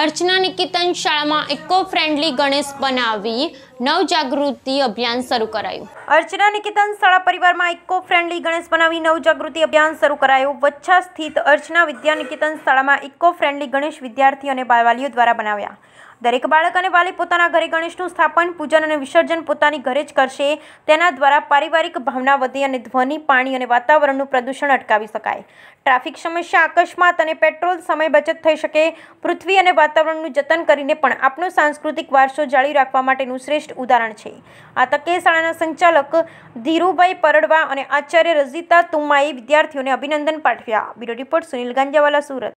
અર્ચના નિકેતન શાળામાં eco friendly Ganesh બનાવી નવજાગૃતિ અભિયાન શરૂ કરાયું અર્ચના નિકેતન શાળા પરિવારમાં ઇકો ફ્રેન્ડલી ગણેશ બનાવી નવજાગૃતિ અભિયાન શરૂ કરાયું વચ્છા સ્થિત અર્ચના વિદ્યા નિકેતન શાળામાં ઇકો ફ્રેન્ડલી ગણેશ વિદ્યાર્થી અને બાળવાલીઓ દ્વારા બનાવ્યા દરેક બાળક અને વાલી પોતાના ઘરે ગણેશનું સ્થાપન પૂજન અને વિસર્જન પોતાની ઘરે જ કરશે તેના દ્વારા પારિવારિક ભાવના વધે અને ધ્વનિ પાણી અને વાતાવરણનું પ્રદૂષણ અટકાવી શકાય ટ્રાફિક સમસ્યા અકસ્માત અને પેટ્રોલ સમય બચત થઈ શકે પૃથ્વી અને વાતાવરણનું જતન કરીને પણ આપણો સાંસ્કૃતિક વારસો જાળવી રાખવા માટેનું શ્રેષ્ઠ ઉદાહરણ છે આ તકે શાળાના સંચાલક ધીરુભાઈ પરડવા અને આચાર્ય રજીતા તુમાએ વિદ્યાર્થીઓને અભિનંદન પાઠવ્યા બ્યુરો રિપોર્ટ સુનિલ ગાંજાવાલા સુરત